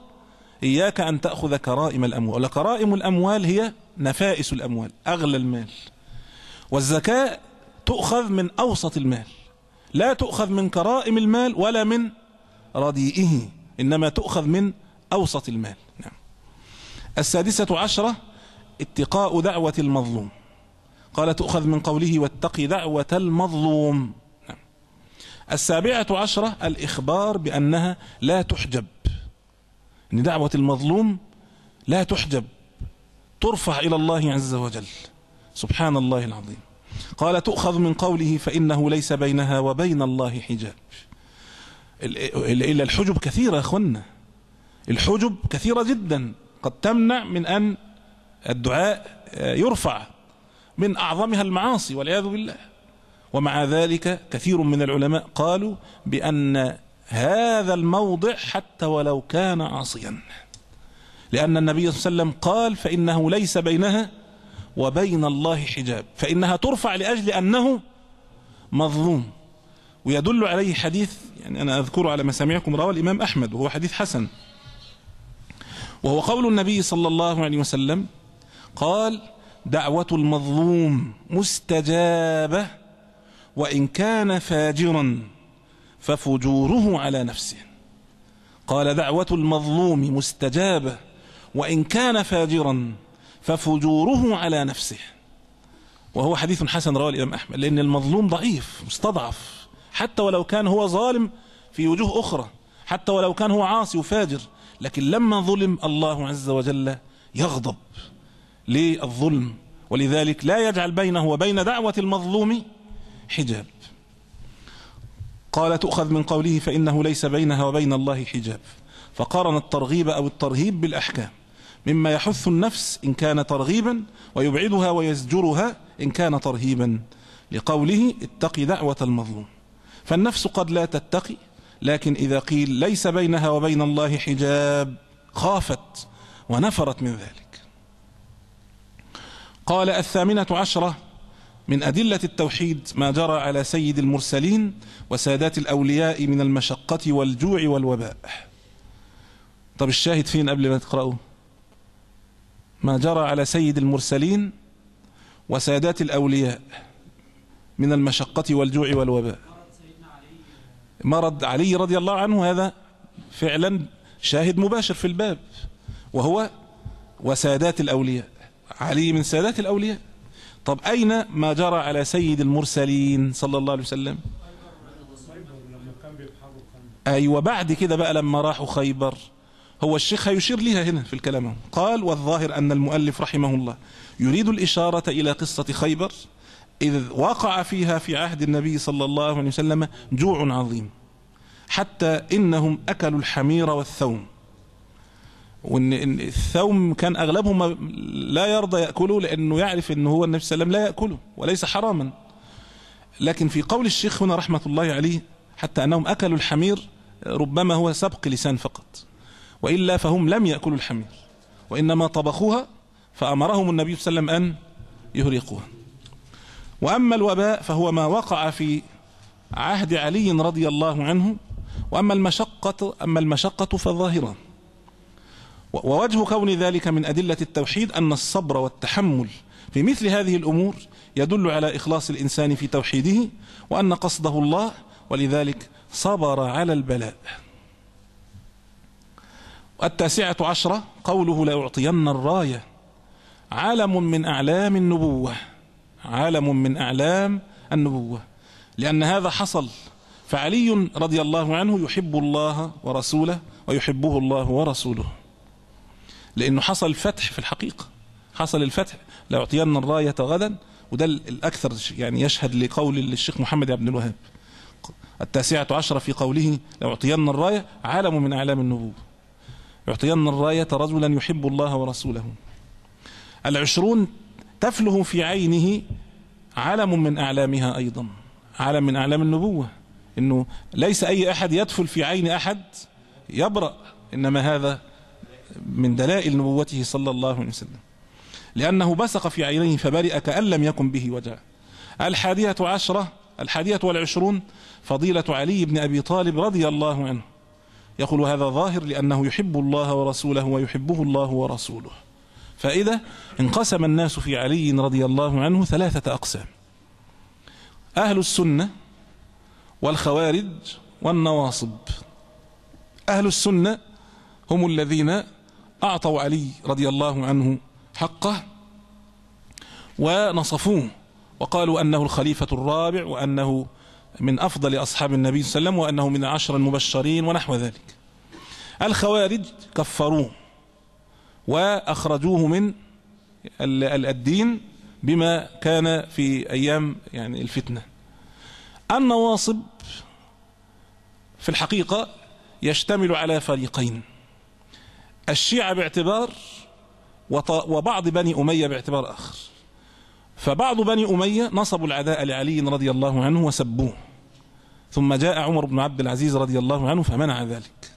إياك أن تأخذ كرائم الأموال وكرائم الأموال هي نفائس الأموال أغلى المال والزكاة تؤخذ من أوسط المال لا تؤخذ من كرائم المال ولا من رديئه إنما تؤخذ من أوسط المال نعم. السادسة عشرة اتقاء دعوة المظلوم قال تؤخذ من قوله واتق دعوة المظلوم نعم. السابعة عشرة الإخبار بأنها لا تحجب أن دعوة المظلوم لا تحجب ترفع إلى الله عز وجل سبحان الله العظيم قال تؤخذ من قوله فإنه ليس بينها وبين الله حجاب إلا الحجب كثيرة يا أخوانا الحجب كثيرة جدا قد تمنع من أن الدعاء آه، يرفع من أعظمها المعاصي والعياذ بالله ومع ذلك كثير من العلماء قالوا بأن هذا الموضع حتى ولو كان عاصيا لأن النبي صلى الله عليه وسلم قال فإنه ليس بينها وبين الله حجاب فإنها ترفع لأجل أنه مظلوم ويدل عليه حديث يعني أنا أذكره على مسامعكم رواه الإمام أحمد وهو حديث حسن وهو قول النبي صلى الله عليه وسلم قال دعوة المظلوم مستجابة وإن كان فاجرا ففجوره على نفسه قال دعوة المظلوم مستجابة وإن كان فاجرا ففجوره على نفسه وهو حديث حسن رواه الإمام أحمد لأن المظلوم ضعيف مستضعف حتى ولو كان هو ظالم في وجوه أخرى حتى ولو كان هو عاصي وفاجر لكن لما ظلم الله عز وجل يغضب للظلم ولذلك لا يجعل بينه وبين دعوة المظلوم حجاب قال تؤخذ من قوله فإنه ليس بينها وبين الله حجاب فقارن الترغيب أو الترهيب بالأحكام مما يحث النفس إن كان ترغيبا ويبعدها ويزجرها إن كان ترهيبا لقوله اتقي دعوة المظلوم فالنفس قد لا تتقي لكن إذا قيل ليس بينها وبين الله حجاب خافت ونفرت من ذلك قال الثامنة عشرة من أدلة التوحيد ما جرى على سيد المرسلين وسادات الأولياء من المشقة والجوع والوباء طب الشاهد فين قبل ما تقرأوا ما جرى على سيد المرسلين وسادات الأولياء من المشقة والجوع والوباء مرض علي رضي الله عنه هذا فعلا شاهد مباشر في الباب وهو وسادات الأولياء علي من سادات الأولياء طب أين ما جرى على سيد المرسلين صلى الله عليه وسلم أيوة بعد كده بقى لما راحوا خيبر هو الشيخ هيشير ليها هنا في الكلام قال والظاهر أن المؤلف رحمه الله يريد الإشارة إلى قصة خيبر إذ وقع فيها في عهد النبي صلى الله عليه وسلم جوع عظيم حتى إنهم أكلوا الحمير والثوم وان الثوم كان اغلبهم لا يرضى ياكله لانه يعرف ان هو النبي صلى الله عليه وسلم لا ياكله وليس حراما لكن في قول الشيخ هنا رحمه الله عليه حتى انهم اكلوا الحمير ربما هو سبق لسان فقط والا فهم لم ياكلوا الحمير وانما طبخوها فامرهم النبي صلى الله عليه وسلم ان يهرقوها واما الوباء فهو ما وقع في عهد علي رضي الله عنه واما المشقه اما المشقه فظاهره ووجه كون ذلك من أدلة التوحيد أن الصبر والتحمل في مثل هذه الأمور يدل على إخلاص الإنسان في توحيده وأن قصده الله ولذلك صبر على البلاء التاسعة عشرة قوله لأعطين الراية علم من أعلام النبوة علم من أعلام النبوة لأن هذا حصل فعلي رضي الله عنه يحب الله ورسوله ويحبه الله ورسوله لأنه حصل فتح في الحقيقة حصل الفتح لأعطينا الراية غدا وده الأكثر يعني يشهد لقول الشيخ محمد بن الوهاب التاسعة عشرة في قوله لأعطينا الراية عالم من أعلام النبوة أعطينا الراية رجلا يحب الله ورسوله العشرون تفله في عينه علم من أعلامها أيضا علم من أعلام النبوة أنه ليس أي أحد يدفل في عين أحد يبرأ إنما هذا من دلائل نبوته صلى الله عليه وسلم لأنه بصق في عينيه فبرئ كأن لم يكن به وجع الحادية عشرة الحادية والعشرون فضيلة علي بن أبي طالب رضي الله عنه يقول هذا ظاهر لأنه يحب الله ورسوله ويحبه الله ورسوله فإذا انقسم الناس في علي رضي الله عنه ثلاثة أقسام أهل السنة والخوارج والنواصب أهل السنة هم الذين أعطوا علي رضي الله عنه حقه ونصفوه وقالوا أنه الخليفة الرابع وأنه من أفضل أصحاب النبي صلى الله عليه وسلم وأنه من عشر المبشرين ونحو ذلك الخوارج كفروه وأخرجوه من الدين بما كان في أيام يعني الفتنة النواصب في الحقيقة يشتمل على فريقين الشيعة باعتبار وبعض بني أمية باعتبار آخر فبعض بني أمية نصبوا العداء لعلي رضي الله عنه وسبوه ثم جاء عمر بن عبد العزيز رضي الله عنه فمنع ذلك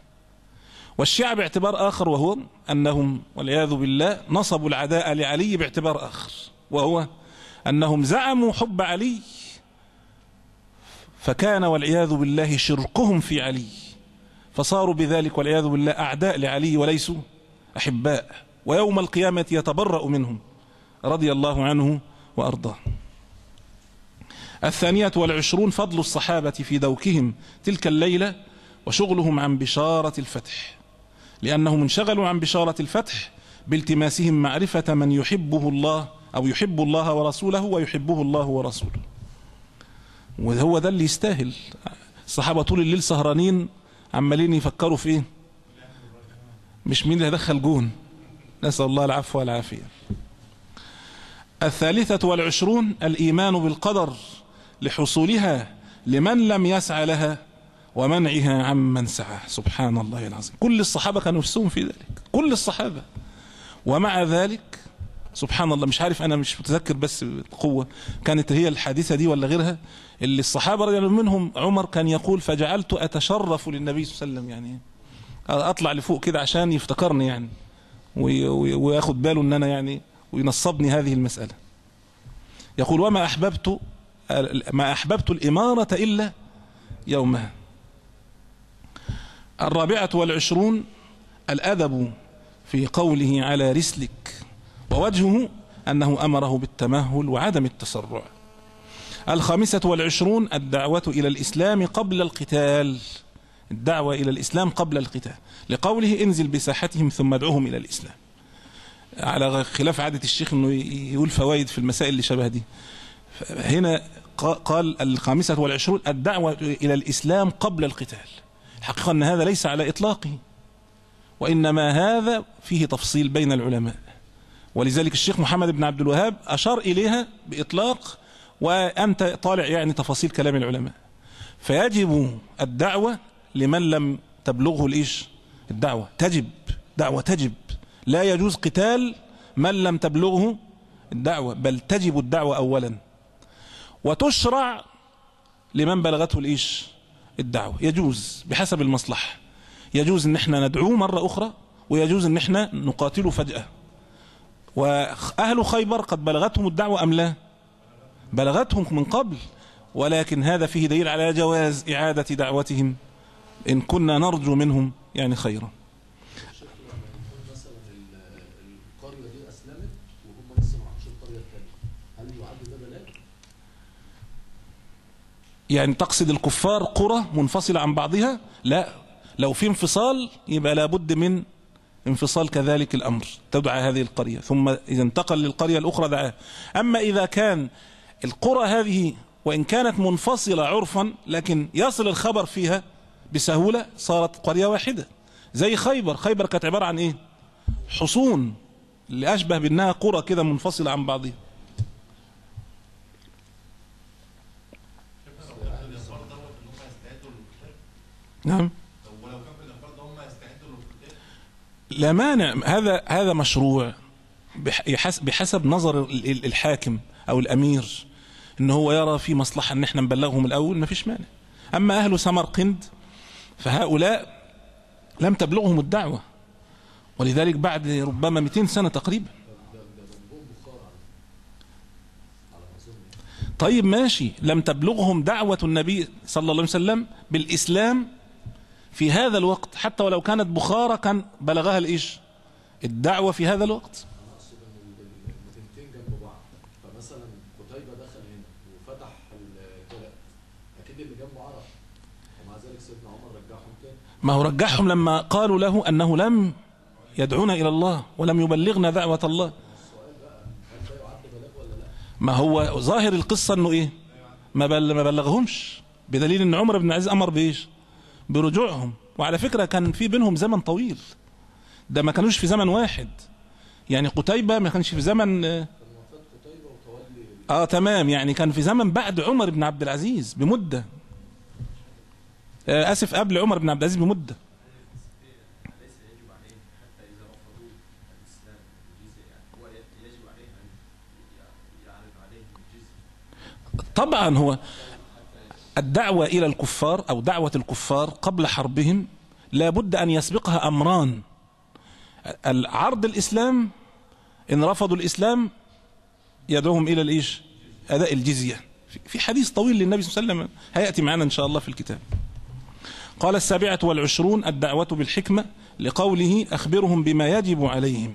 والشيعة باعتبار آخر وهو أنهم والعياذ بالله نصبوا العداء لعلي باعتبار آخر وهو أنهم زعموا حب علي فكان والعياذ بالله شركهم في علي فصاروا بذلك والعياذ بالله أعداء لعلي وليسوا أحباء ويوم القيامة يتبرأ منهم رضي الله عنه وأرضاه الثانية والعشرون فضل الصحابة في دوكهم تلك الليلة وشغلهم عن بشارة الفتح لأنهم انشغلوا عن بشارة الفتح بالتماسهم معرفة من يحبه الله أو يحب الله ورسوله ويحبه الله ورسوله وهو ده اللي يستاهل الصحابة طول الليل سهرانين عمالين يفكروا في ايه مش مين اللي هدخل جون نسأل الله العفو والعافية الثالثة والعشرون الإيمان بالقدر لحصولها لمن لم يسعى لها ومنعها عمن سعى سبحان الله العظيم كل الصحابة كانوا نفسهم في ذلك كل الصحابة ومع ذلك سبحان الله مش عارف انا مش متذكر بس بقوه كانت هي الحادثه دي ولا غيرها اللي الصحابه رضي الله منهم عمر كان يقول فجعلت اتشرف للنبي صلى الله عليه وسلم يعني اطلع لفوق كده عشان يفتكرني يعني وياخد باله ان انا يعني وينصبني هذه المساله يقول وما احببت ما احببت الاماره الا يومها الرابعه والعشرون الادب في قوله على رسلك ووجهه أنه أمره بالتمهل وعدم التسرع الخامسة والعشرون الدعوة إلى الإسلام قبل القتال الدعوة إلى الإسلام قبل القتال لقوله انزل بساحتهم ثم ادعوهم إلى الإسلام على خلاف عادة الشيخ أنه يقول فوائد في المسائل اللي شبه دي هنا قال الخامسة والعشرون الدعوة إلى الإسلام قبل القتال الحقيقة أن هذا ليس على إطلاقه وإنما هذا فيه تفصيل بين العلماء ولذلك الشيخ محمد بن عبد الوهاب أشار إليها بإطلاق وأنت طالع يعني تفاصيل كلام العلماء فيجب الدعوة لمن لم تبلغه الإيش الدعوة تجب دعوة تجب لا يجوز قتال من لم تبلغه الدعوة بل تجب الدعوة أولا وتشرع لمن بلغته الإيش الدعوة يجوز بحسب المصلحة يجوز ان احنا ندعوه مرة أخرى ويجوز ان احنا نقاتله فجأة وأهل خيبر قد بلغتهم الدعوة أم لا بلغتهم من قبل ولكن هذا فيه دليل على جواز إعادة دعوتهم إن كنا نرجو منهم يعني خيرا يعني تقصد الكفار قرى منفصلة عن بعضها لا لو في انفصال يبقى لابد من انفصال كذلك الأمر تدعى هذه القرية ثم إذا انتقل للقرية الأخرى دعاه أما إذا كان القرى هذه وإن كانت منفصلة عرفا لكن يصل الخبر فيها بسهولة صارت قرية واحدة زي خيبر خيبر كانت عبارة عن إيه حصون اللي أشبه بأنها قرى كده منفصلة عن بعضها نعم لا مانع هذا هذا مشروع بحسب نظر الحاكم او الامير ان هو يرى في مصلحه ان احنا نبلغهم الاول ما فيش مانع اما اهل سمرقند فهؤلاء لم تبلغهم الدعوه ولذلك بعد ربما 200 سنه تقريبا طيب ماشي لم تبلغهم دعوه النبي صلى الله عليه وسلم بالاسلام في هذا الوقت حتى ولو كانت بخارة كان بلغها الإيش الدعوة في هذا الوقت ما هو رجعهم لما قالوا له أنه لم يدعونا إلى الله ولم يبلغنا دعوة الله ما هو ظاهر القصة أنه إيه ما, بلغهمش بدليل أن عمر بن عز أمر بإيش برجوعهم وعلى فكرة كان في بينهم زمن طويل ده ما كانوش في زمن واحد يعني قتيبة ما كانش في زمن اه تمام يعني كان في زمن بعد عمر بن عبد العزيز بمدة آه اسف قبل عمر بن عبد العزيز بمدة طبعا هو الدعوة إلى الكفار أو دعوة الكفار قبل حربهم لابد أن يسبقها أمران عرض الإسلام إن رفضوا الإسلام يدعوهم إلى الإيش أداء الجزية في حديث طويل للنبي صلى الله عليه وسلم هيأتي معنا إن شاء الله في الكتاب قال السابعة والعشرون الدعوة بالحكمة لقوله أخبرهم بما يجب عليهم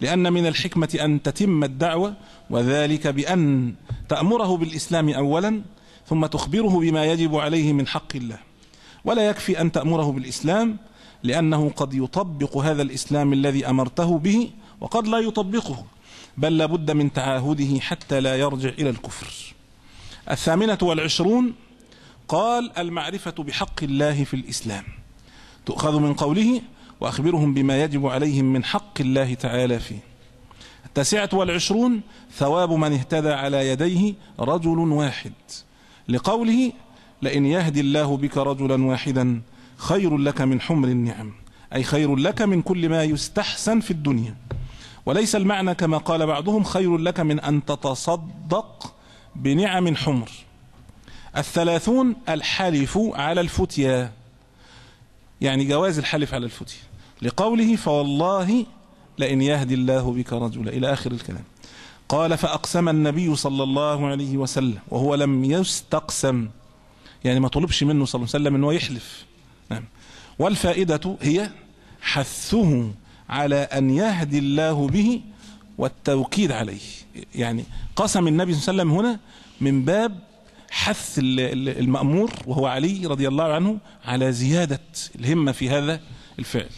لأن من الحكمة أن تتم الدعوة وذلك بأن تأمره بالإسلام أولا ثم تخبره بما يجب عليه من حق الله ولا يكفي أن تأمره بالإسلام لأنه قد يطبق هذا الإسلام الذي أمرته به وقد لا يطبقه بل لابد من تعاهده حتى لا يرجع إلى الكفر الثامنة والعشرون قال المعرفة بحق الله في الإسلام تؤخذ من قوله وأخبرهم بما يجب عليهم من حق الله تعالى فيه التاسعة والعشرون ثواب من اهتدى على يديه رجل واحد لقوله لئن يهدي الله بك رجلا واحدا خير لك من حمر النعم أي خير لك من كل ما يستحسن في الدنيا وليس المعنى كما قال بعضهم خير لك من أن تتصدق بنعم حمر الثلاثون الحلف على الفتيا يعني جواز الحلف على الفتيا لقوله فوالله لئن يهدي الله بك رجلا إلى آخر الكلام قال فأقسم النبي صلى الله عليه وسلم وهو لم يستقسم يعني ما طلبش منه صلى الله عليه وسلم أنه يحلف نعم والفائدة هي حثه على أن يهدي الله به والتوكيد عليه يعني قسم النبي صلى الله عليه وسلم هنا من باب حث المأمور وهو علي رضي الله عنه على زيادة الهمة في هذا الفعل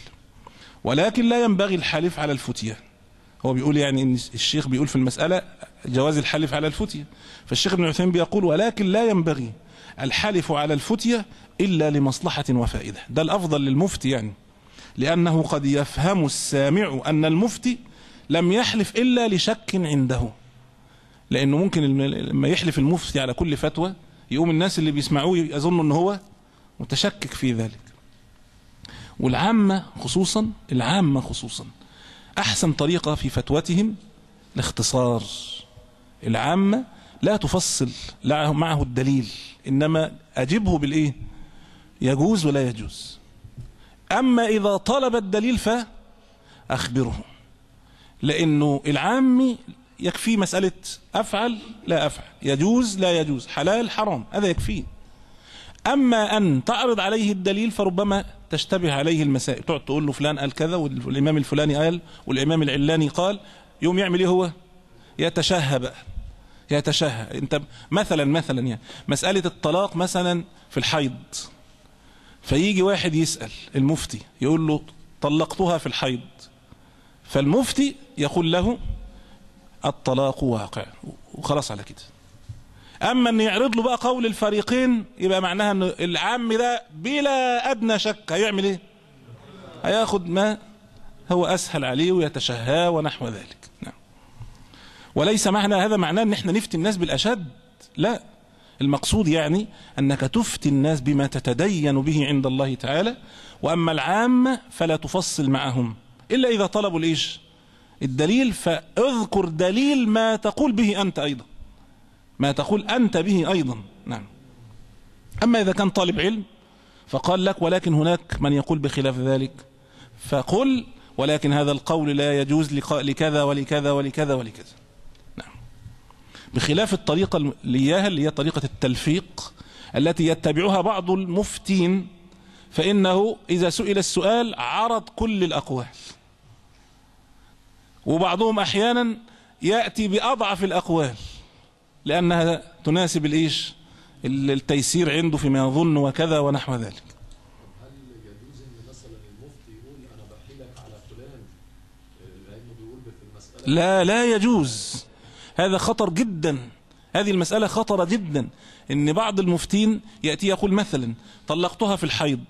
ولكن لا ينبغي الحلف على الفتيان هو بيقول يعني ان الشيخ بيقول في المسألة جواز الحلف على الفتية فالشيخ ابن عثيمين بيقول ولكن لا ينبغي الحلف على الفتية إلا لمصلحة وفائدة ده الأفضل للمفتي يعني لأنه قد يفهم السامع أن المفتي لم يحلف إلا لشك عنده لأنه ممكن لما يحلف المفتي على كل فتوى يقوم الناس اللي بيسمعوه يظنوا أن هو متشكك في ذلك والعامة خصوصا العامة خصوصا أحسن طريقة في فتوتهم الاختصار العامة لا تفصل معه الدليل إنما أجبه بالإيه يجوز ولا يجوز أما إذا طلب الدليل فأخبره لأنه العامي يكفي مسألة أفعل لا أفعل يجوز لا يجوز حلال حرام هذا يكفيه أما أن تعرض عليه الدليل فربما تشتبه عليه المسائل تقعد تقول له فلان قال كذا والإمام الفلاني قال والإمام العلاني قال يوم يعمل إيه هو يتشهى بقى يتشهى أنت مثلا مثلا يعني مسألة الطلاق مثلا في الحيض فيجي واحد يسأل المفتي يقول له طلقتها في الحيض فالمفتي يقول له الطلاق واقع وخلاص على كده اما ان يعرض له بقى قول الفريقين يبقى معناها ان العام ده بلا ادنى شك هيعمل ايه هياخد ما هو اسهل عليه ويتشهاه ونحو ذلك نعم. وليس معنى هذا معناه ان احنا نفتي الناس بالاشد لا المقصود يعني انك تفتي الناس بما تتدين به عند الله تعالى واما العامه فلا تفصل معهم الا اذا طلبوا الايش الدليل فاذكر دليل ما تقول به انت ايضا ما تقول أنت به أيضا نعم أما إذا كان طالب علم فقال لك ولكن هناك من يقول بخلاف ذلك فقل ولكن هذا القول لا يجوز لكذا ولكذا ولكذا ولكذا نعم بخلاف الطريقة اللي هي طريقة التلفيق التي يتبعها بعض المفتين فإنه إذا سئل السؤال عرض كل الأقوال وبعضهم أحيانا يأتي بأضعف الأقوال لأنها تناسب الإيش التيسير عنده فيما يظن وكذا ونحو ذلك هل يجوز ان مثلا المفتي يقول انا بحيلك على فلان آه، لانه بيقول لا لا يجوز هذا خطر جدا هذه المسألة خطرة جدا ان بعض المفتين يأتي يقول مثلا طلقتها في الحيض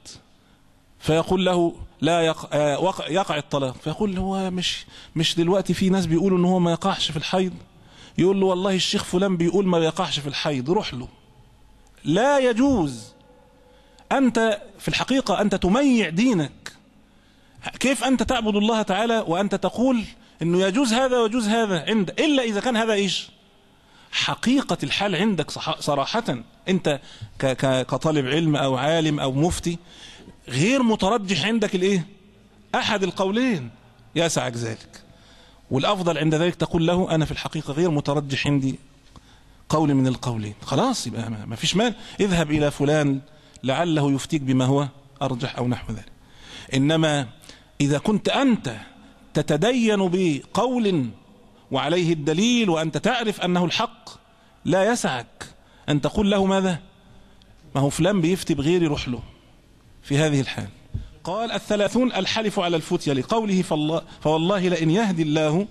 فيقول له لا يقع, آه، يقع الطلاق فيقول هو مش مش دلوقتي في ناس بيقولوا ان هو ما يقعش في الحيض يقول له والله الشيخ فلان بيقول ما بيقعش في الحيض روح له لا يجوز أنت في الحقيقة أنت تميع دينك كيف أنت تعبد الله تعالى وأنت تقول أنه يجوز هذا ويجوز هذا عند إلا إذا كان هذا إيش حقيقة الحال عندك صراحة أنت كطالب علم أو عالم أو مفتي غير مترجح عندك الإيه أحد القولين يسعك ذلك والأفضل عند ذلك تقول له أنا في الحقيقة غير مترجح عندي قول من القولين خلاص يبقى ما فيش مال اذهب إلى فلان لعله يفتيك بما هو أرجح أو نحو ذلك إنما إذا كنت أنت تتدين بقول وعليه الدليل وأنت تعرف أنه الحق لا يسعك أن تقول له ماذا ما هو فلان بيفتي بغيري روح له في هذه الحال قال الثلاثون الحلف على الفتية لقوله فالله فوالله لئن يهدي الله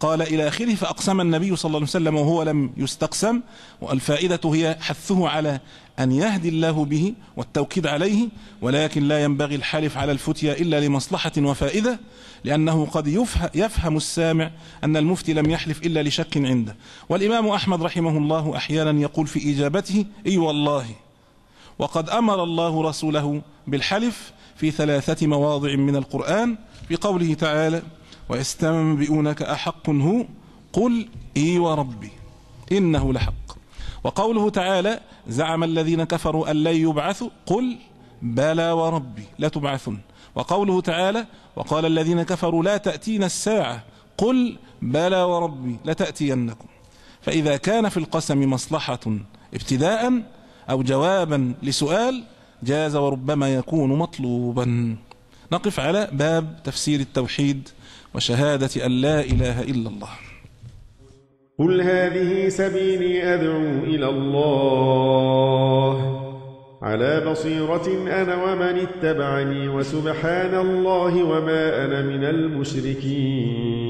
قال إلى آخره فأقسم النبي صلى الله عليه وسلم وهو لم يستقسم والفائدة هي حثه على أن يهدي الله به والتوكيد عليه ولكن لا ينبغي الحلف على الفتية إلا لمصلحة وفائدة لأنه قد يفهم السامع أن المفتي لم يحلف إلا لشك عنده والإمام أحمد رحمه الله أحيانا يقول في إجابته إي والله وقد أمر الله رسوله بالحلف في ثلاثة مواضع من القرآن بقوله تعالى ويستنبئونك أحق هو قل إي وربي إنه لحق وقوله تعالى زعم الذين كفروا أن لن يبعثوا قل بلى وربي لتبعثن وقوله تعالى وقال الذين كفروا لا تأتينا الساعة قل بلى وربي لتأتينكم فإذا كان في القسم مصلحة ابتداء أو جوابا لسؤال جاز وربما يكون مطلوبا نقف على باب تفسير التوحيد وشهادة أن لا إله إلا الله قل هذه سبيلي أدعو إلى الله على بصيرة أنا ومن اتبعني وسبحان الله وما أنا من المشركين